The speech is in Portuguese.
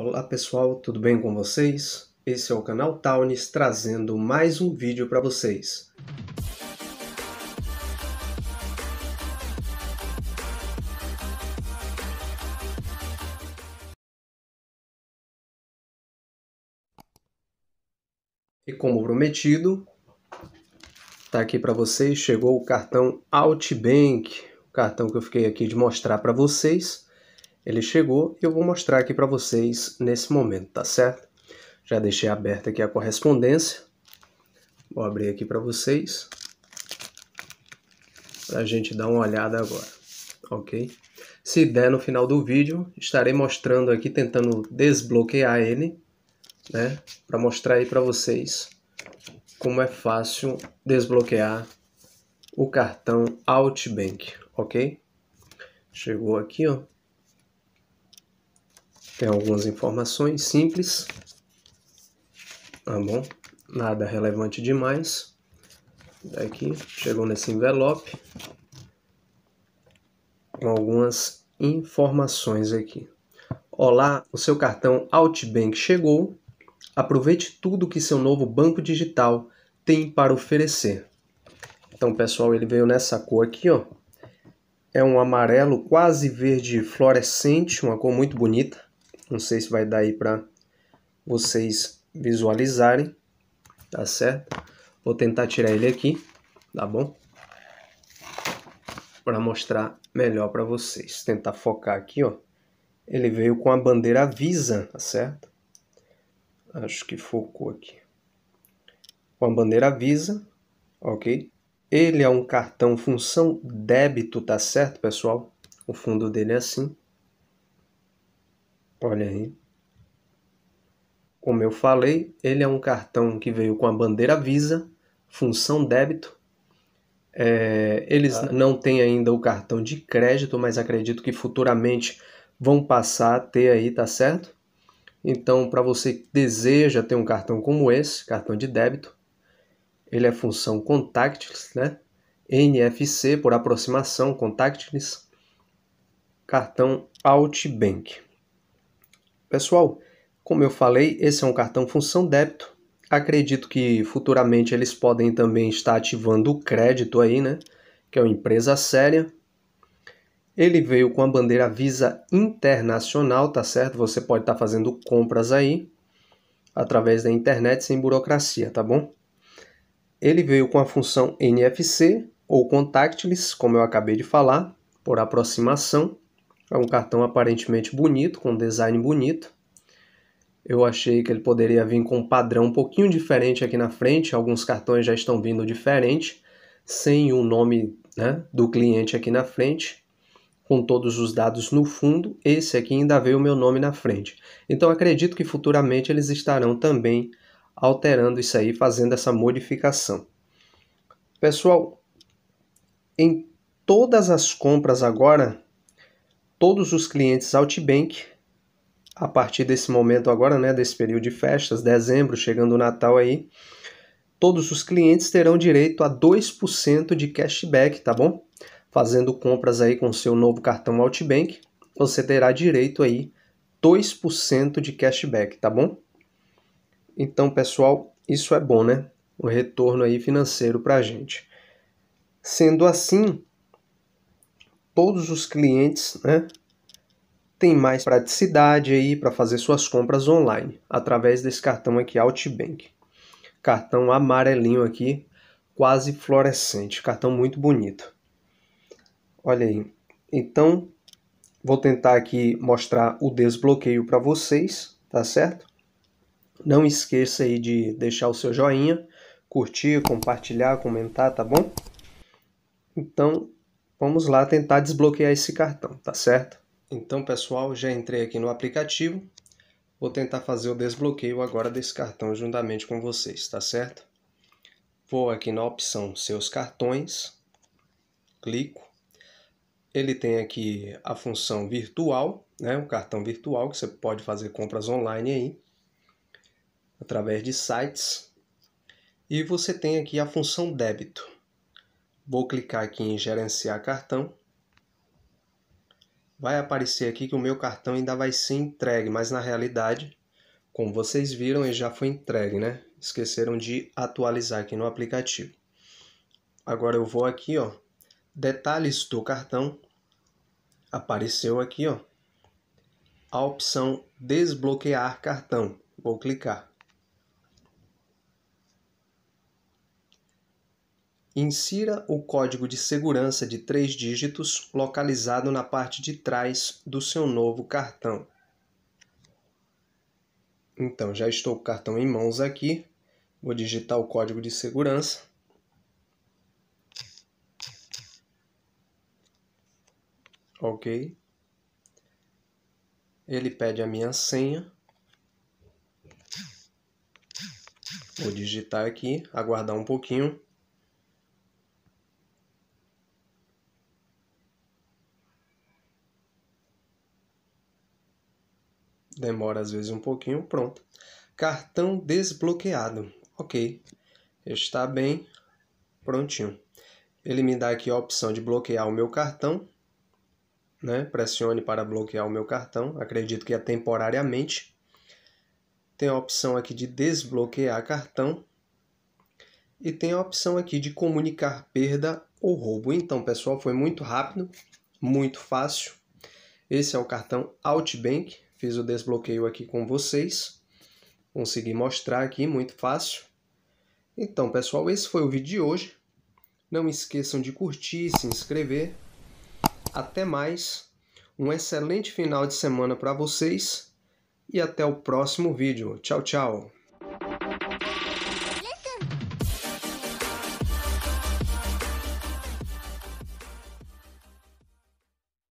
Olá pessoal, tudo bem com vocês? Esse é o canal Townes trazendo mais um vídeo para vocês. E como prometido, tá aqui para vocês, chegou o cartão Outbank, o cartão que eu fiquei aqui de mostrar para vocês. Ele chegou e eu vou mostrar aqui para vocês nesse momento, tá certo? Já deixei aberta aqui a correspondência. Vou abrir aqui para vocês. Para a gente dar uma olhada agora, ok? Se der no final do vídeo, estarei mostrando aqui, tentando desbloquear ele, né? Para mostrar aí para vocês como é fácil desbloquear o cartão Outbank, ok? Chegou aqui, ó. Tem algumas informações simples, tá bom? Nada relevante demais. Daqui chegou nesse envelope com algumas informações aqui. Olá, o seu cartão Outbank chegou. Aproveite tudo que seu novo banco digital tem para oferecer. Então, pessoal, ele veio nessa cor aqui, ó. É um amarelo quase verde fluorescente, uma cor muito bonita. Não sei se vai dar aí para vocês visualizarem, tá certo? Vou tentar tirar ele aqui, tá bom? Para mostrar melhor para vocês. Tentar focar aqui, ó. Ele veio com a bandeira Visa, tá certo? Acho que focou aqui. Com a bandeira Visa, ok? Ele é um cartão função débito, tá certo, pessoal? O fundo dele é assim. Olha aí. Como eu falei, ele é um cartão que veio com a bandeira Visa, função débito. É, eles ah. não têm ainda o cartão de crédito, mas acredito que futuramente vão passar a ter aí, tá certo? Então, para você que deseja ter um cartão como esse, cartão de débito, ele é função contactless, né? NFC por aproximação, contactless, cartão Outbank. Pessoal, como eu falei, esse é um cartão função débito. Acredito que futuramente eles podem também estar ativando o crédito aí, né? Que é uma empresa séria. Ele veio com a bandeira Visa Internacional, tá certo? Você pode estar fazendo compras aí através da internet sem burocracia, tá bom? Ele veio com a função NFC ou contactless, como eu acabei de falar, por aproximação. É um cartão aparentemente bonito, com design bonito. Eu achei que ele poderia vir com um padrão um pouquinho diferente aqui na frente. Alguns cartões já estão vindo diferente, sem o nome né, do cliente aqui na frente, com todos os dados no fundo. Esse aqui ainda veio o meu nome na frente. Então acredito que futuramente eles estarão também alterando isso aí, fazendo essa modificação. Pessoal, em todas as compras agora todos os clientes Outbank, a partir desse momento agora, né, desse período de festas, dezembro, chegando o Natal aí, todos os clientes terão direito a 2% de cashback, tá bom? Fazendo compras aí com seu novo cartão Outbank, você terá direito aí 2% de cashback, tá bom? Então, pessoal, isso é bom, né? O retorno aí financeiro para a gente. Sendo assim, todos os clientes, né? Tem mais praticidade aí para fazer suas compras online através desse cartão aqui Outbank. Cartão amarelinho aqui, quase fluorescente, cartão muito bonito. Olha aí. Então, vou tentar aqui mostrar o desbloqueio para vocês, tá certo? Não esqueça aí de deixar o seu joinha, curtir, compartilhar, comentar, tá bom? Então, Vamos lá tentar desbloquear esse cartão, tá certo? Então, pessoal, já entrei aqui no aplicativo. Vou tentar fazer o desbloqueio agora desse cartão juntamente com vocês, tá certo? Vou aqui na opção Seus Cartões, clico. Ele tem aqui a função virtual, né? O cartão virtual que você pode fazer compras online aí, através de sites. E você tem aqui a função débito. Vou clicar aqui em gerenciar cartão. Vai aparecer aqui que o meu cartão ainda vai ser entregue, mas na realidade, como vocês viram, ele já foi entregue, né? Esqueceram de atualizar aqui no aplicativo. Agora eu vou aqui, ó, detalhes do cartão. Apareceu aqui, ó, a opção desbloquear cartão. Vou clicar. Insira o código de segurança de três dígitos localizado na parte de trás do seu novo cartão. Então, já estou com o cartão em mãos aqui. Vou digitar o código de segurança. OK. Ele pede a minha senha. Vou digitar aqui, aguardar um pouquinho. demora às vezes um pouquinho, pronto. Cartão desbloqueado, ok, está bem, prontinho. Ele me dá aqui a opção de bloquear o meu cartão, né? pressione para bloquear o meu cartão, acredito que é temporariamente. Tem a opção aqui de desbloquear cartão e tem a opção aqui de comunicar perda ou roubo. Então, pessoal, foi muito rápido, muito fácil. Esse é o cartão Outbank, Fiz o desbloqueio aqui com vocês. Consegui mostrar aqui, muito fácil. Então, pessoal, esse foi o vídeo de hoje. Não esqueçam de curtir, se inscrever. Até mais. Um excelente final de semana para vocês e até o próximo vídeo. Tchau, tchau.